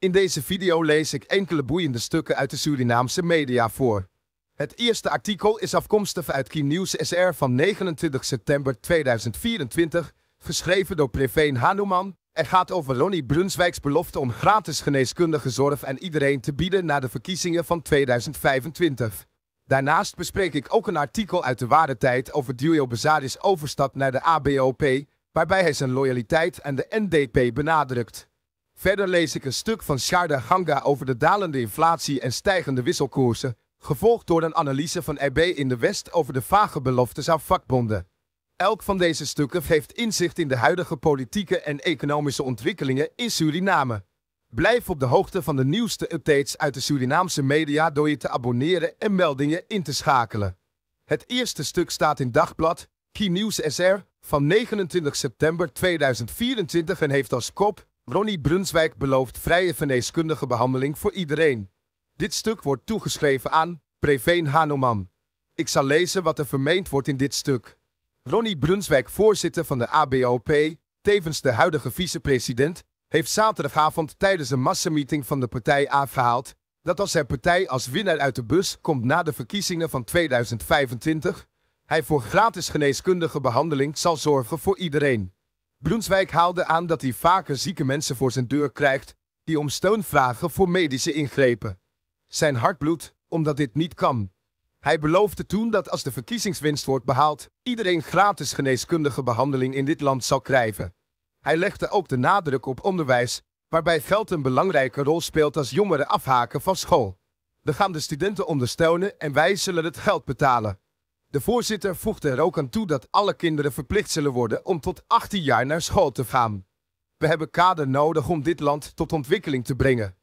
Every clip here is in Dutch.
In deze video lees ik enkele boeiende stukken uit de Surinaamse media voor. Het eerste artikel is afkomstig uit Key Nieuws SR van 29 september 2024, geschreven door Preveen Hanuman en gaat over Ronnie Brunswijks belofte om gratis geneeskundige zorg aan iedereen te bieden na de verkiezingen van 2025. Daarnaast bespreek ik ook een artikel uit de waardetijd over Duo Bazaris overstap naar de ABOP, waarbij hij zijn loyaliteit aan de NDP benadrukt. Verder lees ik een stuk van Sharda Ganga over de dalende inflatie en stijgende wisselkoersen, gevolgd door een analyse van RB in de West over de vage beloftes aan vakbonden. Elk van deze stukken geeft inzicht in de huidige politieke en economische ontwikkelingen in Suriname. Blijf op de hoogte van de nieuwste updates uit de Surinaamse media door je te abonneren en meldingen in te schakelen. Het eerste stuk staat in dagblad Key News SR van 29 september 2024 en heeft als kop Ronnie Brunswijk belooft vrije geneeskundige behandeling voor iedereen. Dit stuk wordt toegeschreven aan Preveen Hanoman. Ik zal lezen wat er vermeend wordt in dit stuk. Ronnie Brunswijk, voorzitter van de ABOP, tevens de huidige vicepresident, heeft zaterdagavond tijdens een massameeting van de partij aangehaald dat als zijn partij als winnaar uit de bus komt na de verkiezingen van 2025, hij voor gratis geneeskundige behandeling zal zorgen voor iedereen. Broenswijk haalde aan dat hij vaker zieke mensen voor zijn deur krijgt die om steun vragen voor medische ingrepen. Zijn hart bloedt omdat dit niet kan. Hij beloofde toen dat als de verkiezingswinst wordt behaald, iedereen gratis geneeskundige behandeling in dit land zal krijgen. Hij legde ook de nadruk op onderwijs, waarbij geld een belangrijke rol speelt als jongeren afhaken van school. We gaan de studenten ondersteunen en wij zullen het geld betalen. De voorzitter voegde er ook aan toe dat alle kinderen verplicht zullen worden om tot 18 jaar naar school te gaan. We hebben kader nodig om dit land tot ontwikkeling te brengen.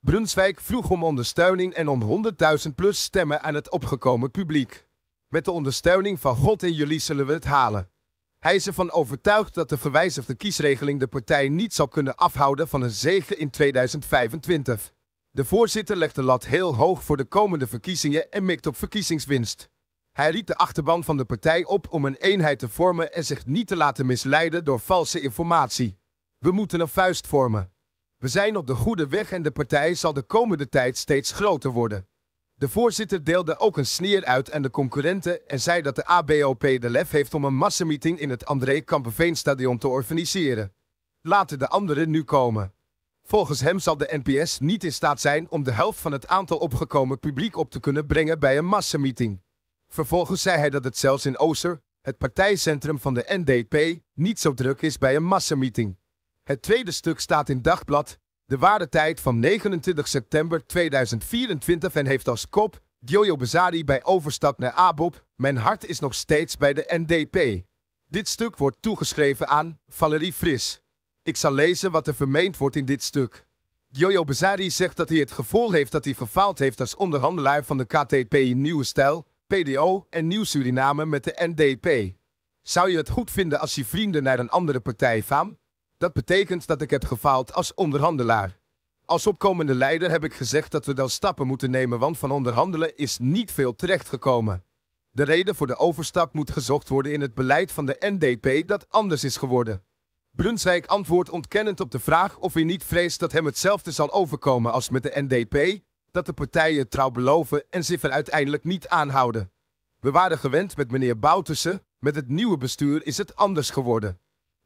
Brunswijk vroeg om ondersteuning en om 100.000 plus stemmen aan het opgekomen publiek. Met de ondersteuning van God en jullie zullen we het halen. Hij is ervan overtuigd dat de gewijzigde kiesregeling de partij niet zal kunnen afhouden van een zege in 2025. De voorzitter legt de lat heel hoog voor de komende verkiezingen en mikt op verkiezingswinst. Hij riep de achterban van de partij op om een eenheid te vormen en zich niet te laten misleiden door valse informatie. We moeten een vuist vormen. We zijn op de goede weg en de partij zal de komende tijd steeds groter worden. De voorzitter deelde ook een sneer uit aan de concurrenten en zei dat de ABOP de lef heeft om een massameeting in het André Stadion te organiseren. Laten de anderen nu komen. Volgens hem zal de NPS niet in staat zijn om de helft van het aantal opgekomen publiek op te kunnen brengen bij een massameeting. Vervolgens zei hij dat het zelfs in Ooster, het partijcentrum van de NDP, niet zo druk is bij een massameeting. Het tweede stuk staat in Dagblad, de waardetijd van 29 september 2024 en heeft als kop Giojo Bezari bij overstap naar ABOP, mijn hart is nog steeds bij de NDP. Dit stuk wordt toegeschreven aan Valerie Fris. Ik zal lezen wat er vermeend wordt in dit stuk. Jojo Bezari zegt dat hij het gevoel heeft dat hij verfaald heeft als onderhandelaar van de KTP in Nieuwe Stijl PDO en Nieuw Suriname met de NDP. Zou je het goed vinden als je vrienden naar een andere partij gaan? Dat betekent dat ik heb gefaald als onderhandelaar. Als opkomende leider heb ik gezegd dat we dan stappen moeten nemen, want van onderhandelen is niet veel terechtgekomen. De reden voor de overstap moet gezocht worden in het beleid van de NDP dat anders is geworden. Brunswijk antwoordt ontkennend op de vraag of hij niet vreest dat hem hetzelfde zal overkomen als met de NDP, dat de partijen trouw beloven en zich er uiteindelijk niet aanhouden. We waren gewend met meneer Boutersen, met het nieuwe bestuur is het anders geworden.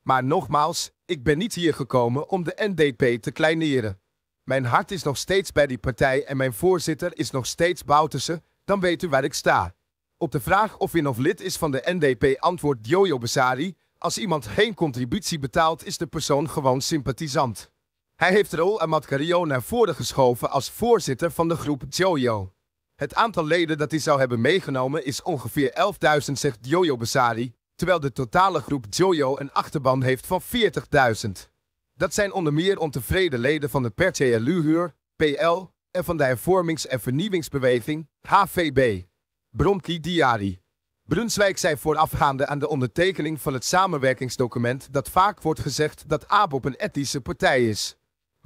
Maar nogmaals, ik ben niet hier gekomen om de NDP te kleineren. Mijn hart is nog steeds bij die partij en mijn voorzitter is nog steeds Boutersen, dan weet u waar ik sta. Op de vraag of in of lid is van de NDP antwoordt Jojo Besari, als iemand geen contributie betaalt is de persoon gewoon sympathisant. Hij heeft Raúl Amatcarillo naar voren geschoven als voorzitter van de groep Jojo. Het aantal leden dat hij zou hebben meegenomen is ongeveer 11.000, zegt Jojo Besari, terwijl de totale groep Jojo een achterban heeft van 40.000. Dat zijn onder meer ontevreden leden van de Perche Luhur PL, en van de hervormings- en vernieuwingsbeweging, HVB. Bronki Diari. Brunswijk zei voorafgaande aan de ondertekening van het samenwerkingsdocument dat vaak wordt gezegd dat ABOP een etnische partij is.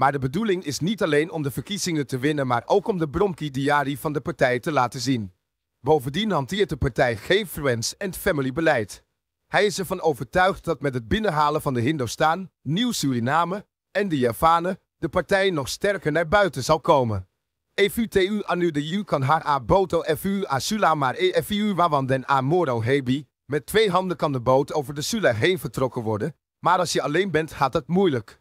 Maar de bedoeling is niet alleen om de verkiezingen te winnen, maar ook om de bromki diari van de partij te laten zien. Bovendien hanteert de partij geen friends- en family-beleid. Hij is ervan overtuigd dat met het binnenhalen van de Hindostan, Nieuw-Suriname en de Javanen de partij nog sterker naar buiten zal komen. EFU-TU anu de U kan haar a boto FU a Sula maar EFU wawan den a moro hebi. Met twee handen kan de boot over de Sula heen vertrokken worden, maar als je alleen bent gaat het moeilijk.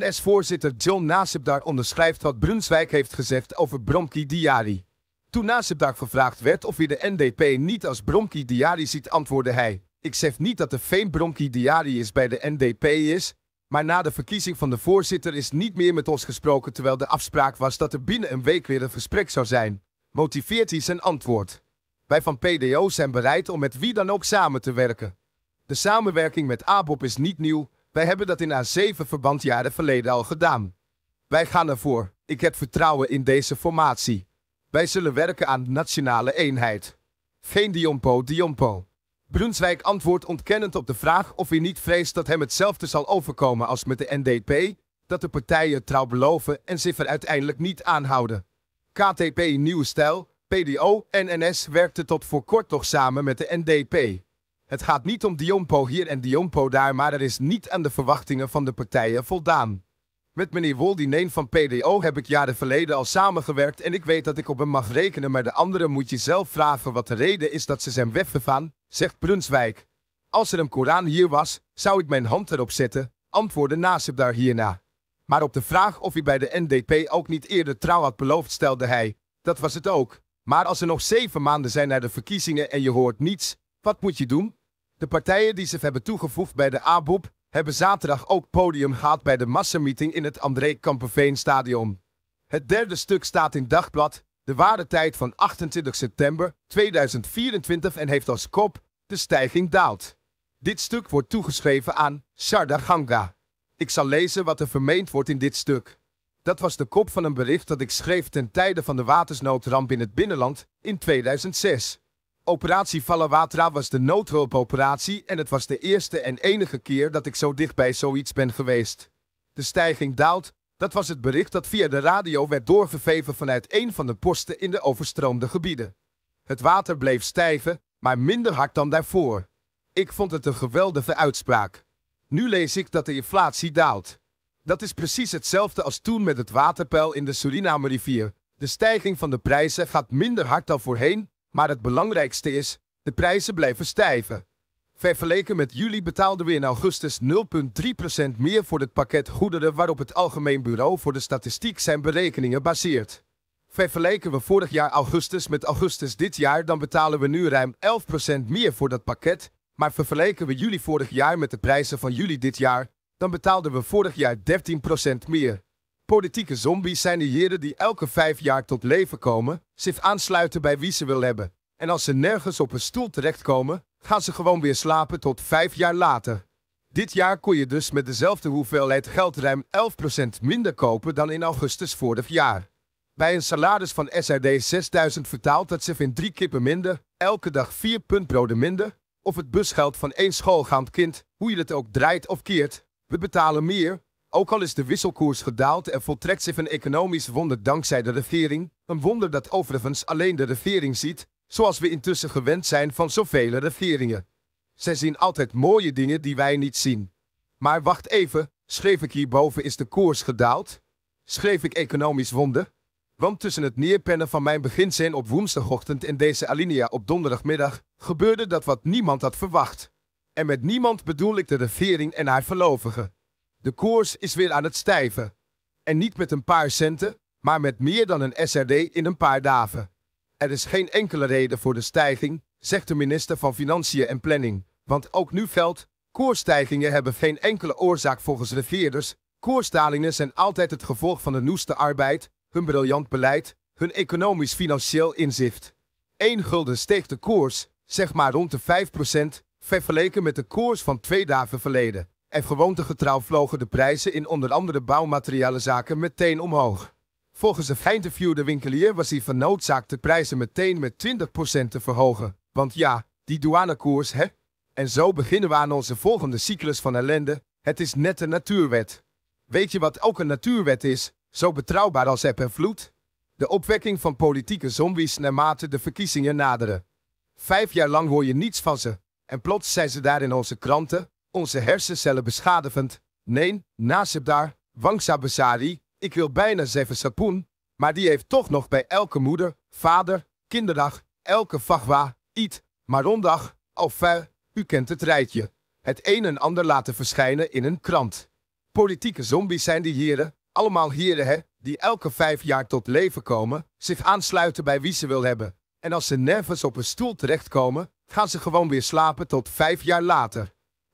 NS-voorzitter John daar onderschrijft wat Brunswijk heeft gezegd over Bromki Diari. Toen daar gevraagd werd of hij de NDP niet als Bromki Diari ziet, antwoordde hij... Ik zeg niet dat de veen Bromki Diari is bij de NDP is, maar na de verkiezing van de voorzitter is niet meer met ons gesproken terwijl de afspraak was dat er binnen een week weer een gesprek zou zijn. Motiveert hij zijn antwoord. Wij van PDO zijn bereid om met wie dan ook samen te werken. De samenwerking met ABOP is niet nieuw, wij hebben dat in a zeven verbandjaren verleden al gedaan. Wij gaan ervoor. Ik heb vertrouwen in deze formatie. Wij zullen werken aan nationale eenheid. Geen Dionpo, Dionpo. Brunswijk antwoordt ontkennend op de vraag of hij niet vreest dat hem hetzelfde zal overkomen als met de NDP, dat de partijen trouw beloven en zich er uiteindelijk niet aanhouden. KTP Nieuwe Stijl, PDO en NS werkten tot voor kort nog samen met de NDP. Het gaat niet om Dionpo hier en Dionpo daar, maar er is niet aan de verwachtingen van de partijen voldaan. Met meneer Woldineen van PDO heb ik jaren verleden al samengewerkt en ik weet dat ik op hem mag rekenen, maar de anderen moet je zelf vragen wat de reden is dat ze zijn van, zegt Brunswijk. Als er een Koran hier was, zou ik mijn hand erop zetten, antwoordde Nasib daar hierna. Maar op de vraag of hij bij de NDP ook niet eerder trouw had beloofd, stelde hij, dat was het ook. Maar als er nog zeven maanden zijn naar de verkiezingen en je hoort niets, wat moet je doen? De partijen die zich hebben toegevoegd bij de ABOP hebben zaterdag ook podium gehad bij de massameeting in het André Kamperveen Stadion. Het derde stuk staat in Dagblad, de waardetijd van 28 september 2024 en heeft als kop de stijging daalt. Dit stuk wordt toegeschreven aan Sarda Ganga. Ik zal lezen wat er vermeend wordt in dit stuk. Dat was de kop van een bericht dat ik schreef ten tijde van de watersnoodramp in het binnenland in 2006. Operatie Vallawater was de noodhulpoperatie en het was de eerste en enige keer dat ik zo dichtbij zoiets ben geweest. De stijging daalt, dat was het bericht dat via de radio werd doorgegeven vanuit een van de posten in de overstroomde gebieden. Het water bleef stijgen, maar minder hard dan daarvoor. Ik vond het een geweldige uitspraak. Nu lees ik dat de inflatie daalt. Dat is precies hetzelfde als toen met het waterpeil in de Suriname rivier. De stijging van de prijzen gaat minder hard dan voorheen, maar het belangrijkste is, de prijzen blijven stijven. Vergeleken met juli betaalden we in augustus 0,3% meer voor het pakket goederen waarop het Algemeen Bureau voor de Statistiek zijn berekeningen baseert. Vergeleken we vorig jaar augustus met augustus dit jaar, dan betalen we nu ruim 11% meer voor dat pakket. Maar vergeleken we juli vorig jaar met de prijzen van juli dit jaar, dan betaalden we vorig jaar 13% meer politieke zombies zijn de jeren die elke vijf jaar tot leven komen, zich aansluiten bij wie ze wil hebben. En als ze nergens op een stoel terechtkomen, gaan ze gewoon weer slapen tot vijf jaar later. Dit jaar kon je dus met dezelfde hoeveelheid geld ruim 11% minder kopen dan in augustus vorig jaar. Bij een salaris van SRD 6000 vertaalt dat zich in drie kippen minder, elke dag vier puntbroden minder, of het busgeld van één schoolgaand kind, hoe je het ook draait of keert. We betalen meer, ook al is de wisselkoers gedaald en voltrekt zich een economisch wonder dankzij de regering, een wonder dat overigens alleen de regering ziet, zoals we intussen gewend zijn van zoveel regeringen. Zij zien altijd mooie dingen die wij niet zien. Maar wacht even, schreef ik hierboven is de koers gedaald? Schreef ik economisch wonder? Want tussen het neerpennen van mijn beginzin op woensdagochtend en deze alinea op donderdagmiddag gebeurde dat wat niemand had verwacht. En met niemand bedoel ik de regering en haar verlovigen. De koers is weer aan het stijven. En niet met een paar centen, maar met meer dan een SRD in een paar dagen. Er is geen enkele reden voor de stijging, zegt de minister van Financiën en Planning. Want ook nu geldt, koerstijgingen hebben geen enkele oorzaak volgens regeerders. Koersdalingen zijn altijd het gevolg van de noeste arbeid, hun briljant beleid, hun economisch-financieel inzicht. 1 gulden steeg de koers, zeg maar rond de 5%, vergeleken met de koers van twee dagen verleden. En gewoontegetrouw vlogen de prijzen in onder andere bouwmaterialenzaken meteen omhoog. Volgens de geïnterviewde winkelier was hij van noodzaak de prijzen meteen met 20% te verhogen. Want ja, die douanekoers hè? En zo beginnen we aan onze volgende cyclus van ellende. Het is net een natuurwet. Weet je wat ook een natuurwet is? Zo betrouwbaar als eb en vloed? De opwekking van politieke zombies naarmate de verkiezingen naderen. Vijf jaar lang hoor je niets van ze. En plots zijn ze daar in onze kranten, onze hersencellen beschadigend. Nee, daar. Wangsa Besari, ik wil bijna zeggen Sapoen, maar die heeft toch nog bij elke moeder, vader, kinderdag, elke vagwa, iet, marondag, alfuil, u kent het rijtje. Het een en ander laten verschijnen in een krant. Politieke zombies zijn die heren, allemaal heren hè, die elke vijf jaar tot leven komen, zich aansluiten bij wie ze wil hebben. En als ze nergens op een stoel terechtkomen, gaan ze gewoon weer slapen tot vijf jaar later.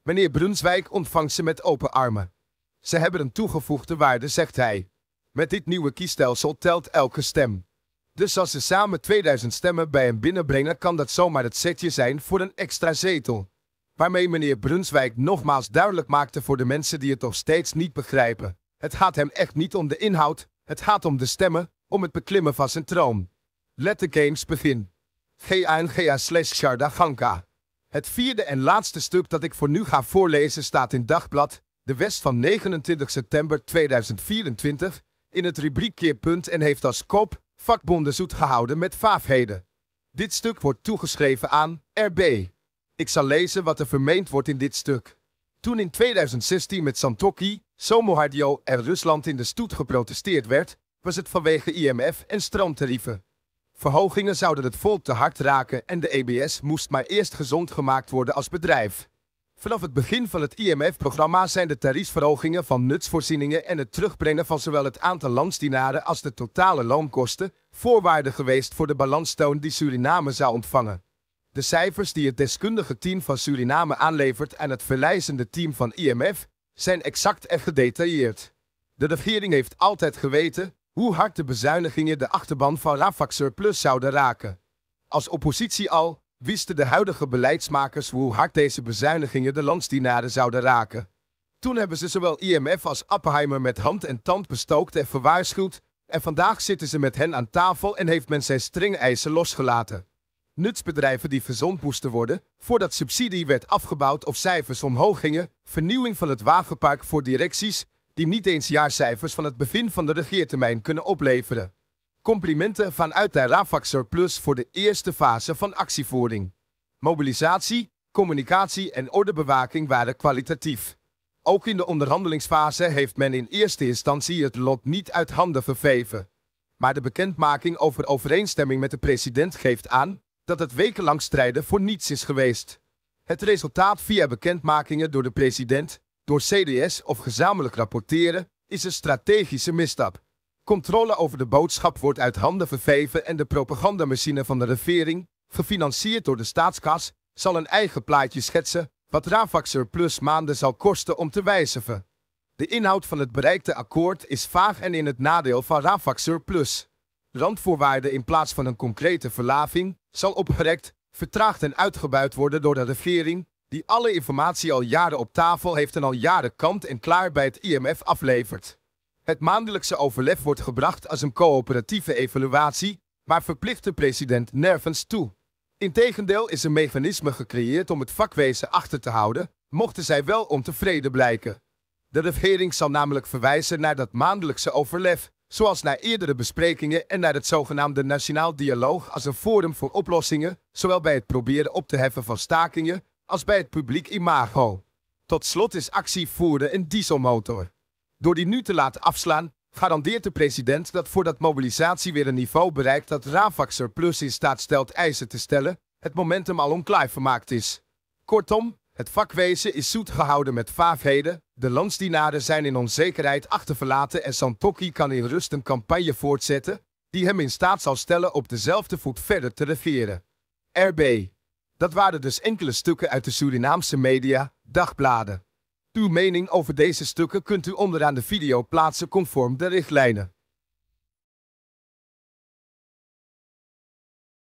Meneer Brunswijk ontvangt ze met open armen. Ze hebben een toegevoegde waarde, zegt hij. Met dit nieuwe kiesstelsel telt elke stem. Dus als ze samen 2000 stemmen bij hem binnenbrengen, kan dat zomaar het setje zijn voor een extra zetel. Waarmee meneer Brunswijk nogmaals duidelijk maakte voor de mensen die het nog steeds niet begrijpen. Het gaat hem echt niet om de inhoud, het gaat om de stemmen, om het beklimmen van zijn troon. Let the games begin. GANGA slash Sharda Ganka. Shardaganka. Het vierde en laatste stuk dat ik voor nu ga voorlezen staat in Dagblad De West van 29 september 2024 in het rubriek Keerpunt en heeft als kop vakbonden zoet gehouden met vaafheden. Dit stuk wordt toegeschreven aan RB. Ik zal lezen wat er vermeend wordt in dit stuk. Toen in 2016 met Santokki, Somohardio en Rusland in de stoet geprotesteerd werd, was het vanwege IMF en stroomtarieven. Verhogingen zouden het volk te hard raken en de EBS moest maar eerst gezond gemaakt worden als bedrijf. Vanaf het begin van het IMF-programma zijn de tariefverhogingen van nutsvoorzieningen en het terugbrengen van zowel het aantal landsdienaren als de totale loonkosten voorwaarde geweest voor de balanstoon die Suriname zou ontvangen. De cijfers die het deskundige team van Suriname aanlevert en het verlijzende team van IMF zijn exact en gedetailleerd. De regering heeft altijd geweten hoe hard de bezuinigingen de achterban van Rafak Surplus zouden raken. Als oppositie al wisten de huidige beleidsmakers hoe hard deze bezuinigingen de landsdienaren zouden raken. Toen hebben ze zowel IMF als Appheimer met hand en tand bestookt en verwaarschuwd en vandaag zitten ze met hen aan tafel en heeft men zijn strenge eisen losgelaten. Nutsbedrijven die verzond moesten worden voordat subsidie werd afgebouwd of cijfers omhoog gingen, vernieuwing van het wagenpark voor directies, die niet eens jaarcijfers van het begin van de regeertermijn kunnen opleveren. Complimenten vanuit de Rafaxer Surplus voor de eerste fase van actievoering. Mobilisatie, communicatie en ordebewaking waren kwalitatief. Ook in de onderhandelingsfase heeft men in eerste instantie het lot niet uit handen verveven. Maar de bekendmaking over overeenstemming met de president geeft aan dat het wekenlang strijden voor niets is geweest. Het resultaat via bekendmakingen door de president door CDS of gezamenlijk rapporteren is een strategische misstap. Controle over de boodschap wordt uit handen verveven en de propagandamachine van de regering, gefinancierd door de staatskas, zal een eigen plaatje schetsen wat Ravax plus maanden zal kosten om te wijzigen. De inhoud van het bereikte akkoord is vaag en in het nadeel van Ravax plus. Randvoorwaarden in plaats van een concrete verlaving zal opgerekt, vertraagd en uitgebuit worden door de regering, die alle informatie al jaren op tafel heeft en al jaren kant en klaar bij het IMF aflevert. Het maandelijkse overleg wordt gebracht als een coöperatieve evaluatie, maar verplicht de president nervens toe. Integendeel is een mechanisme gecreëerd om het vakwezen achter te houden, mochten zij wel ontevreden blijken. De regering zal namelijk verwijzen naar dat maandelijkse overleg, zoals naar eerdere besprekingen en naar het zogenaamde Nationaal Dialoog als een forum voor oplossingen, zowel bij het proberen op te heffen van stakingen als bij het publiek imago. Tot slot is actie voerde een dieselmotor. Door die nu te laten afslaan, garandeert de president dat voordat mobilisatie weer een niveau bereikt dat Ravax plus in staat stelt eisen te stellen, het momentum al onklaar vermaakt is. Kortom, het vakwezen is zoet gehouden met vaafheden, de landsdienaren zijn in onzekerheid achtergelaten en Santoki kan in rust een campagne voortzetten die hem in staat zal stellen op dezelfde voet verder te regeren. RB dat waren dus enkele stukken uit de Surinaamse media, dagbladen. Uw mening over deze stukken kunt u onderaan de video plaatsen conform de richtlijnen.